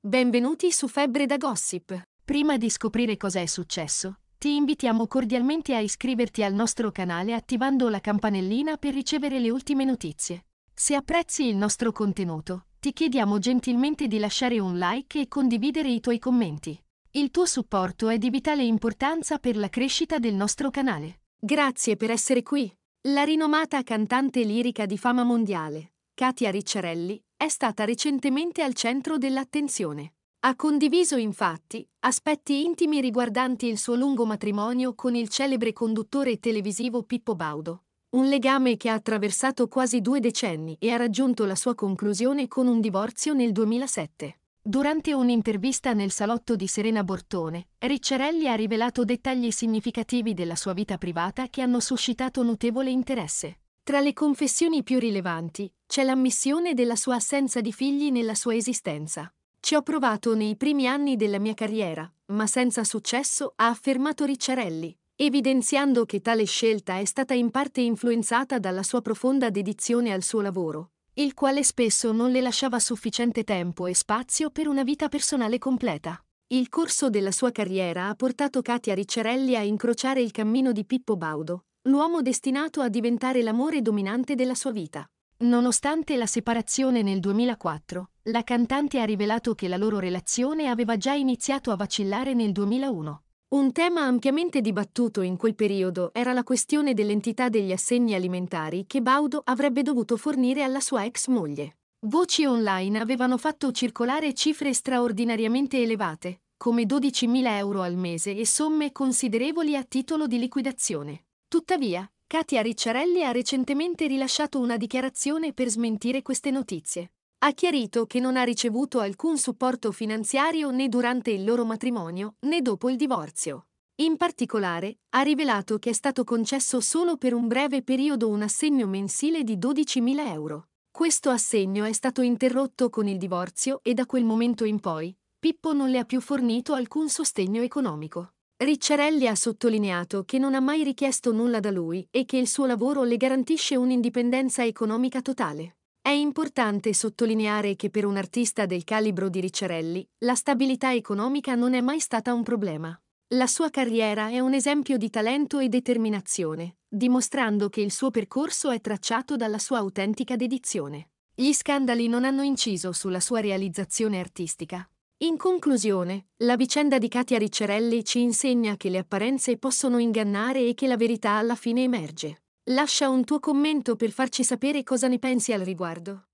Benvenuti su Febbre da Gossip. Prima di scoprire cosa è successo, ti invitiamo cordialmente a iscriverti al nostro canale attivando la campanellina per ricevere le ultime notizie. Se apprezzi il nostro contenuto, ti chiediamo gentilmente di lasciare un like e condividere i tuoi commenti. Il tuo supporto è di vitale importanza per la crescita del nostro canale. Grazie per essere qui. La rinomata cantante lirica di fama mondiale, Katia Ricciarelli, è stata recentemente al centro dell'attenzione. Ha condiviso infatti aspetti intimi riguardanti il suo lungo matrimonio con il celebre conduttore televisivo Pippo Baudo, un legame che ha attraversato quasi due decenni e ha raggiunto la sua conclusione con un divorzio nel 2007. Durante un'intervista nel salotto di Serena Bortone, Ricciarelli ha rivelato dettagli significativi della sua vita privata che hanno suscitato notevole interesse. Tra le confessioni più rilevanti c'è l'ammissione della sua assenza di figli nella sua esistenza. Ci ho provato nei primi anni della mia carriera, ma senza successo, ha affermato Ricciarelli, evidenziando che tale scelta è stata in parte influenzata dalla sua profonda dedizione al suo lavoro, il quale spesso non le lasciava sufficiente tempo e spazio per una vita personale completa. Il corso della sua carriera ha portato Katia Ricciarelli a incrociare il cammino di Pippo Baudo, l'uomo destinato a diventare l'amore dominante della sua vita. Nonostante la separazione nel 2004, la cantante ha rivelato che la loro relazione aveva già iniziato a vacillare nel 2001. Un tema ampiamente dibattuto in quel periodo era la questione dell'entità degli assegni alimentari che Baudo avrebbe dovuto fornire alla sua ex moglie. Voci online avevano fatto circolare cifre straordinariamente elevate, come 12.000 euro al mese e somme considerevoli a titolo di liquidazione. Tuttavia, Katia Ricciarelli ha recentemente rilasciato una dichiarazione per smentire queste notizie. Ha chiarito che non ha ricevuto alcun supporto finanziario né durante il loro matrimonio né dopo il divorzio. In particolare, ha rivelato che è stato concesso solo per un breve periodo un assegno mensile di 12.000 euro. Questo assegno è stato interrotto con il divorzio e da quel momento in poi, Pippo non le ha più fornito alcun sostegno economico. Ricciarelli ha sottolineato che non ha mai richiesto nulla da lui e che il suo lavoro le garantisce un'indipendenza economica totale. È importante sottolineare che per un artista del calibro di Ricciarelli, la stabilità economica non è mai stata un problema. La sua carriera è un esempio di talento e determinazione, dimostrando che il suo percorso è tracciato dalla sua autentica dedizione. Gli scandali non hanno inciso sulla sua realizzazione artistica. In conclusione, la vicenda di Katia Ricciarelli ci insegna che le apparenze possono ingannare e che la verità alla fine emerge. Lascia un tuo commento per farci sapere cosa ne pensi al riguardo.